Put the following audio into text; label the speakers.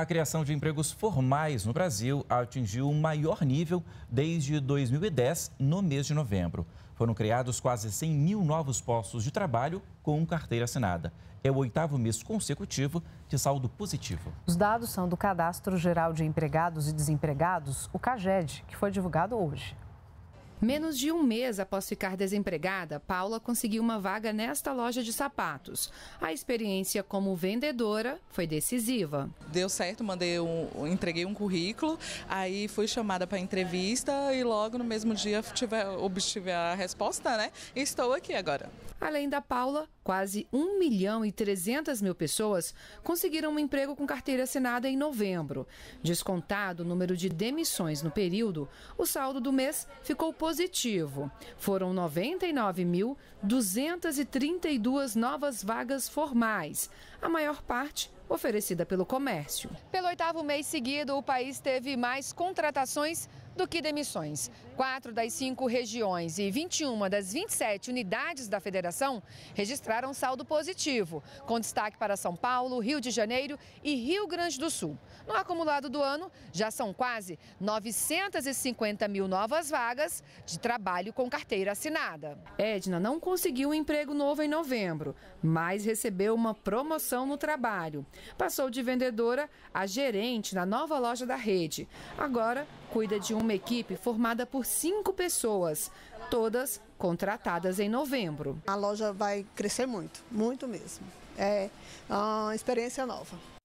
Speaker 1: a criação de empregos formais no Brasil atingiu o maior nível desde 2010, no mês de novembro. Foram criados quase 100 mil novos postos de trabalho com carteira assinada. É o oitavo mês consecutivo de saldo positivo.
Speaker 2: Os dados são do Cadastro Geral de Empregados e Desempregados, o CAGED, que foi divulgado hoje. Menos de um mês após ficar desempregada, Paula conseguiu uma vaga nesta loja de sapatos. A experiência como vendedora foi decisiva. Deu certo, mandei um, entreguei um currículo, aí fui chamada para entrevista e logo no mesmo dia tive, obtive a resposta, né? E estou aqui agora. Além da Paula, quase 1 milhão e 300 mil pessoas conseguiram um emprego com carteira assinada em novembro. Descontado o número de demissões no período, o saldo do mês ficou positivo. Foram 99.232 novas vagas formais, a maior parte oferecida pelo comércio. Pelo oitavo mês seguido, o país teve mais contratações do que demissões. Quatro das cinco regiões e 21 das 27 unidades da federação registraram saldo positivo, com destaque para São Paulo, Rio de Janeiro e Rio Grande do Sul. No acumulado do ano, já são quase 950 mil novas vagas de trabalho com carteira assinada. Edna não conseguiu um emprego novo em novembro, mas recebeu uma promoção no trabalho. Passou de vendedora a gerente na nova loja da rede. Agora, cuida de uma equipe formada por cinco pessoas, todas contratadas em novembro. A loja vai crescer muito, muito mesmo. É uma experiência nova.